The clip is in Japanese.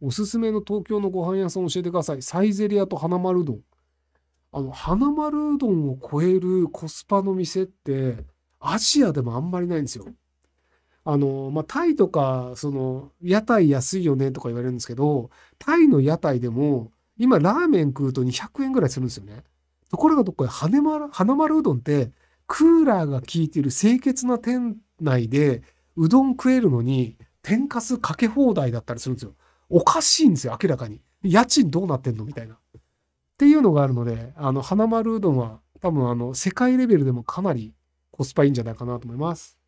おすすめの東京のご飯屋さん教えてください。サイゼリアと花丸うどん。あの、花丸うどんを超えるコスパの店って、アジアでもあんまりないんですよ。あの、まあ、タイとか、その、屋台安いよねとか言われるんですけど、タイの屋台でも、今ラーメン食うと200円ぐらいするんですよね。ところがどっこへ、花丸うどんって、クーラーが効いてる清潔な店内で、うどん食えるのに、天かすかけ放題だったりするんですよ。おかしいんですよ、明らかに。家賃どうなってんのみたいな。っていうのがあるので、あの、花丸うどんは多分あの、世界レベルでもかなりコスパいいんじゃないかなと思います。